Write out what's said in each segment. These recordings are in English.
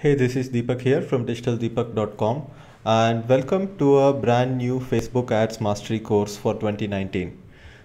Hey, this is Deepak here from digitaldeepak.com and welcome to a brand new Facebook Ads Mastery course for 2019.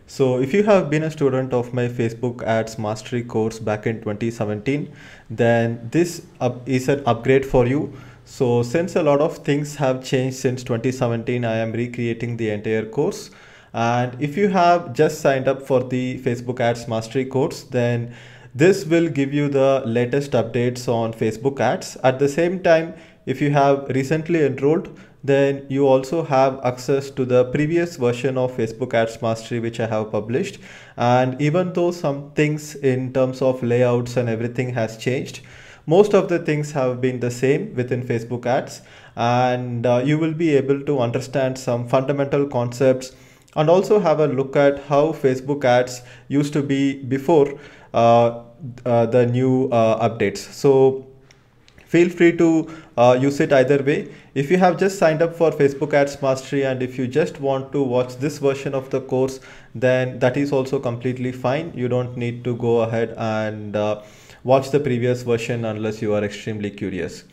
So if you have been a student of my Facebook Ads Mastery course back in 2017, then this is an upgrade for you. So since a lot of things have changed since 2017, I am recreating the entire course. And if you have just signed up for the Facebook Ads Mastery course, then this will give you the latest updates on Facebook ads. At the same time, if you have recently enrolled, then you also have access to the previous version of Facebook Ads Mastery, which I have published. And even though some things in terms of layouts and everything has changed, most of the things have been the same within Facebook ads and uh, you will be able to understand some fundamental concepts and also have a look at how Facebook ads used to be before uh, uh, the new uh, updates. So feel free to uh, use it either way. If you have just signed up for Facebook Ads Mastery and if you just want to watch this version of the course, then that is also completely fine. You don't need to go ahead and uh, watch the previous version unless you are extremely curious.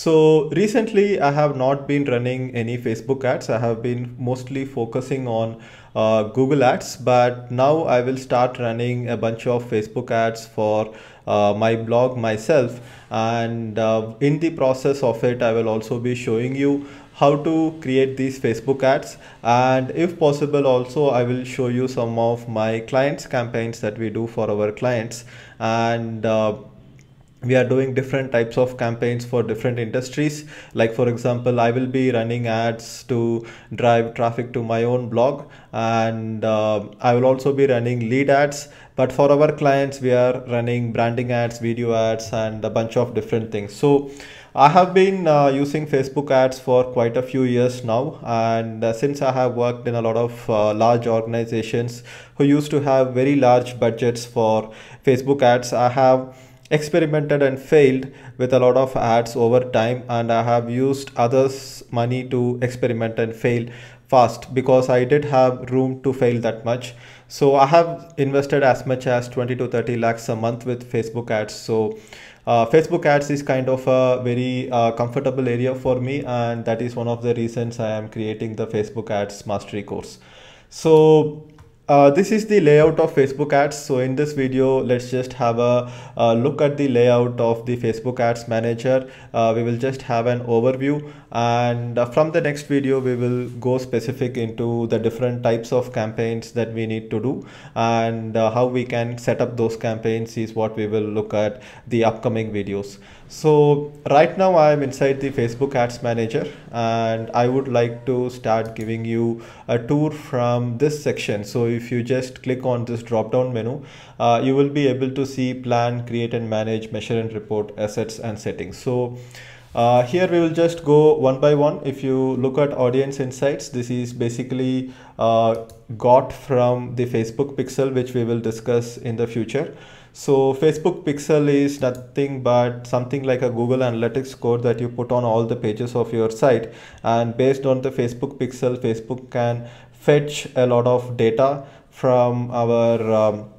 So recently I have not been running any Facebook ads. I have been mostly focusing on uh, Google ads, but now I will start running a bunch of Facebook ads for uh, my blog myself. And uh, in the process of it, I will also be showing you how to create these Facebook ads. And if possible, also I will show you some of my clients campaigns that we do for our clients. And uh, we are doing different types of campaigns for different industries like for example i will be running ads to drive traffic to my own blog and uh, i will also be running lead ads but for our clients we are running branding ads video ads and a bunch of different things so I have been uh, using Facebook ads for quite a few years now and uh, since I have worked in a lot of uh, large organizations who used to have very large budgets for Facebook ads I have experimented and failed with a lot of ads over time and i have used others money to experiment and fail fast because i did have room to fail that much so i have invested as much as 20 to 30 lakhs a month with facebook ads so uh, facebook ads is kind of a very uh, comfortable area for me and that is one of the reasons i am creating the facebook ads mastery course so uh, this is the layout of Facebook ads. So in this video, let's just have a, uh, look at the layout of the Facebook ads manager. Uh, we will just have an overview and uh, from the next video, we will go specific into the different types of campaigns that we need to do and how we can set up those campaigns is what we will look at the upcoming videos. So right now I am inside the Facebook ads manager and I would like to start giving you a tour from this section. So if you just click on this drop down menu, uh, you will be able to see plan, create and manage, measure and report, assets and settings. So uh, here we will just go one by one. If you look at audience insights, this is basically uh, got from the Facebook pixel, which we will discuss in the future. So Facebook pixel is nothing but something like a Google Analytics code that you put on all the pages of your site. And based on the Facebook pixel, Facebook can fetch a lot of data from our um,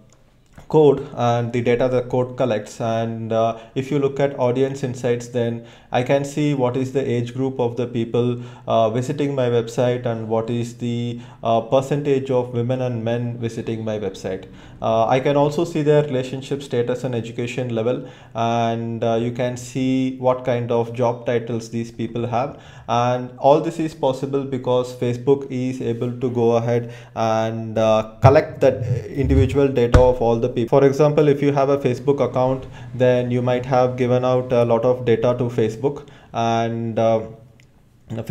code and the data the code collects and uh, if you look at audience insights then I can see what is the age group of the people uh, visiting my website and what is the uh, percentage of women and men visiting my website. Uh, I can also see their relationship status and education level and uh, you can see what kind of job titles these people have and all this is possible because Facebook is able to go ahead and uh, collect that individual data of all the people people. For example, if you have a Facebook account, then you might have given out a lot of data to Facebook and uh,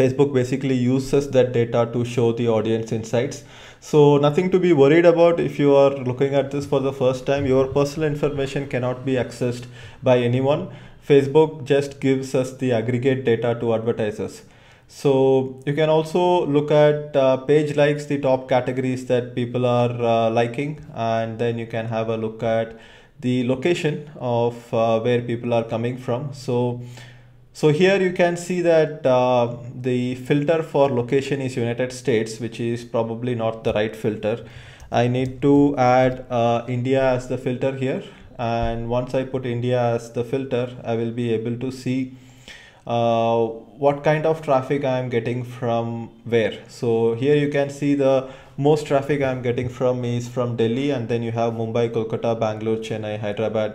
Facebook basically uses that data to show the audience insights. So nothing to be worried about if you are looking at this for the first time. Your personal information cannot be accessed by anyone. Facebook just gives us the aggregate data to advertisers. So you can also look at uh, page likes, the top categories that people are uh, liking, and then you can have a look at the location of uh, where people are coming from. So, so here you can see that uh, the filter for location is United States, which is probably not the right filter. I need to add uh, India as the filter here. And once I put India as the filter, I will be able to see uh, what kind of traffic I am getting from where. So here you can see the most traffic I am getting from is from Delhi and then you have Mumbai, Kolkata, Bangalore, Chennai, Hyderabad,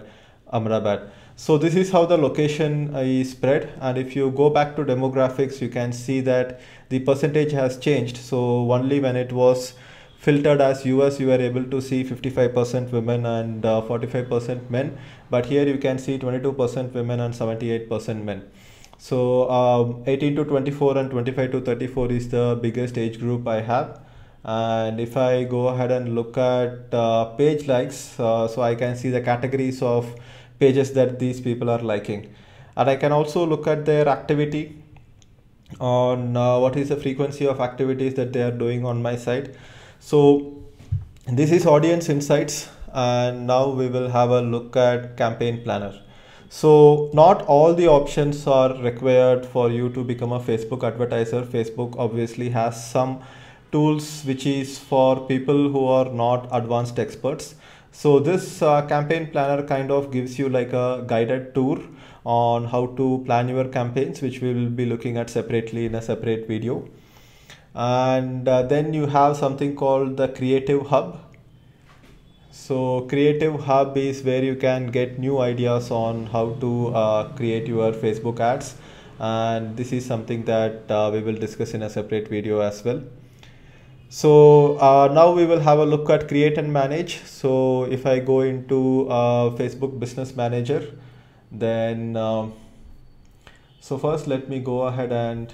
Amrabad. So this is how the location is spread and if you go back to demographics you can see that the percentage has changed. So only when it was filtered as US you were able to see 55% women and 45% uh, men but here you can see 22% women and 78% men. So um, 18 to 24 and 25 to 34 is the biggest age group I have. And if I go ahead and look at uh, page likes, uh, so I can see the categories of pages that these people are liking. And I can also look at their activity on uh, what is the frequency of activities that they are doing on my site. So this is audience insights and now we will have a look at campaign planner. So not all the options are required for you to become a Facebook advertiser. Facebook obviously has some tools which is for people who are not advanced experts. So this uh, campaign planner kind of gives you like a guided tour on how to plan your campaigns, which we will be looking at separately in a separate video. And uh, then you have something called the creative hub, so creative hub is where you can get new ideas on how to uh, create your facebook ads and this is something that uh, we will discuss in a separate video as well so uh, now we will have a look at create and manage so if i go into uh, facebook business manager then um, so first let me go ahead and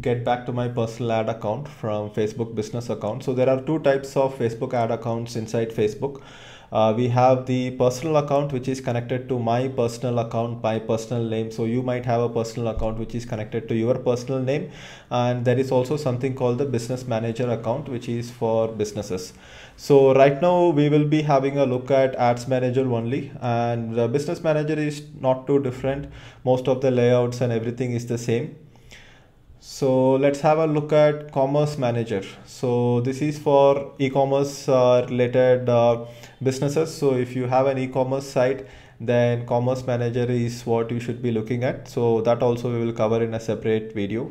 get back to my personal ad account from Facebook business account. So there are two types of Facebook ad accounts inside Facebook. Uh, we have the personal account which is connected to my personal account my personal name so you might have a personal account which is connected to your personal name and there is also something called the business manager account which is for businesses so right now we will be having a look at ads manager only and the business manager is not too different most of the layouts and everything is the same so let's have a look at Commerce Manager. So this is for e-commerce uh, related uh, businesses. So if you have an e-commerce site, then Commerce Manager is what you should be looking at. So that also we will cover in a separate video.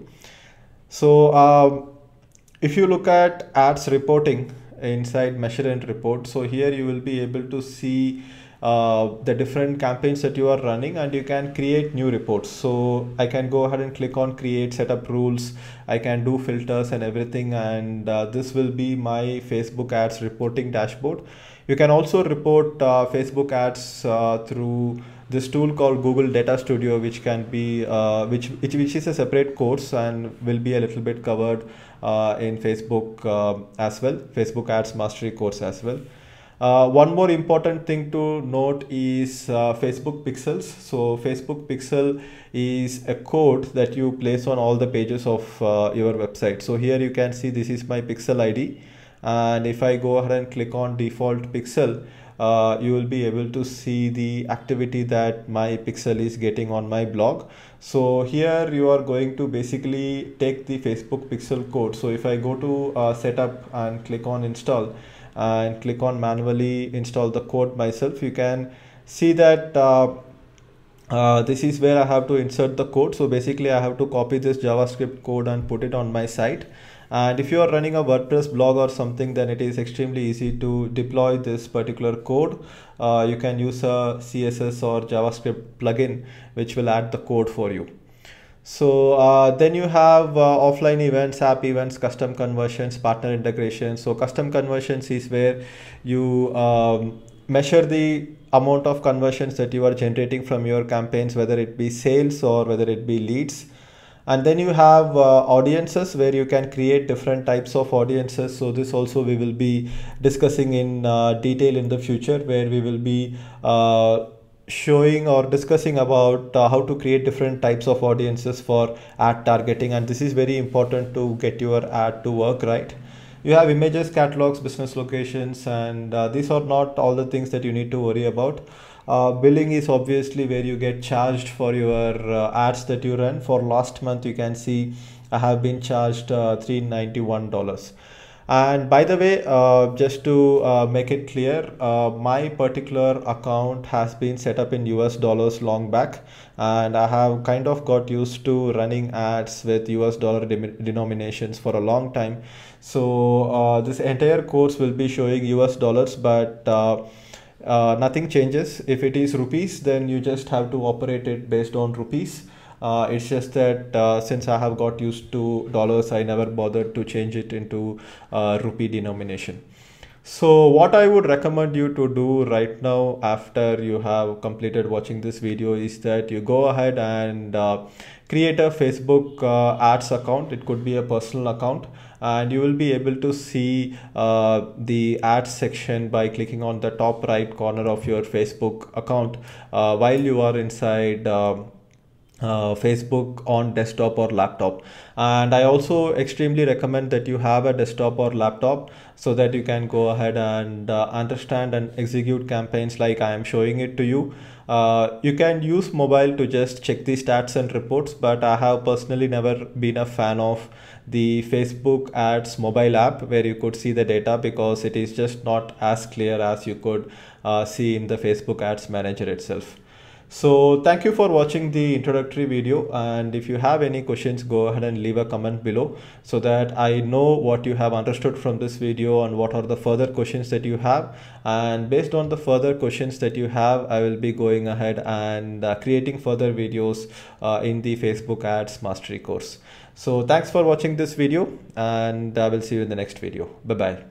So um, if you look at ads reporting inside measure and report, so here you will be able to see uh, the different campaigns that you are running and you can create new reports. So I can go ahead and click on create setup rules. I can do filters and everything and uh, this will be my Facebook ads reporting dashboard. You can also report uh, Facebook ads through this tool called Google Data Studio, which can be uh, which, which which is a separate course and will be a little bit covered uh, in Facebook uh, as well, Facebook Ads Mastery course as well. Uh, one more important thing to note is uh, Facebook pixels. So Facebook pixel is a code that you place on all the pages of uh, your website. So here you can see this is my pixel ID. And if I go ahead and click on default pixel, uh, you will be able to see the activity that my pixel is getting on my blog. So here you are going to basically take the Facebook pixel code. So if I go to uh, setup and click on install, and click on manually install the code myself you can see that uh, uh, this is where I have to insert the code. So basically I have to copy this JavaScript code and put it on my site. And if you are running a WordPress blog or something, then it is extremely easy to deploy this particular code. Uh, you can use a CSS or JavaScript plugin, which will add the code for you. So uh, then you have uh, offline events, app events, custom conversions, partner integration. So custom conversions is where you um, measure the amount of conversions that you are generating from your campaigns, whether it be sales or whether it be leads. And then you have uh, audiences where you can create different types of audiences. So this also we will be discussing in uh, detail in the future where we will be uh, showing or discussing about uh, how to create different types of audiences for ad targeting and this is very important to get your ad to work right you have images catalogs business locations and uh, these are not all the things that you need to worry about uh, billing is obviously where you get charged for your uh, ads that you run for last month you can see i have been charged uh, $391 and by the way uh, just to uh, make it clear uh, my particular account has been set up in us dollars long back and i have kind of got used to running ads with us dollar de denominations for a long time so uh, this entire course will be showing us dollars but uh, uh, nothing changes if it is rupees then you just have to operate it based on rupees uh, it's just that uh, since I have got used to dollars I never bothered to change it into uh, rupee denomination so what I would recommend you to do right now after you have completed watching this video is that you go ahead and uh, create a Facebook uh, ads account it could be a personal account and you will be able to see uh, the ads section by clicking on the top right corner of your Facebook account uh, while you are inside uh, uh, Facebook on desktop or laptop and I also extremely recommend that you have a desktop or laptop so that you can go ahead and uh, understand and execute campaigns like I am showing it to you uh, you can use mobile to just check the stats and reports but I have personally never been a fan of the Facebook ads mobile app where you could see the data because it is just not as clear as you could uh, see in the Facebook ads manager itself so thank you for watching the introductory video and if you have any questions go ahead and leave a comment below so that I know what you have understood from this video and what are the further questions that you have and based on the further questions that you have I will be going ahead and uh, creating further videos uh, in the Facebook ads mastery course. So thanks for watching this video and I uh, will see you in the next video. Bye bye.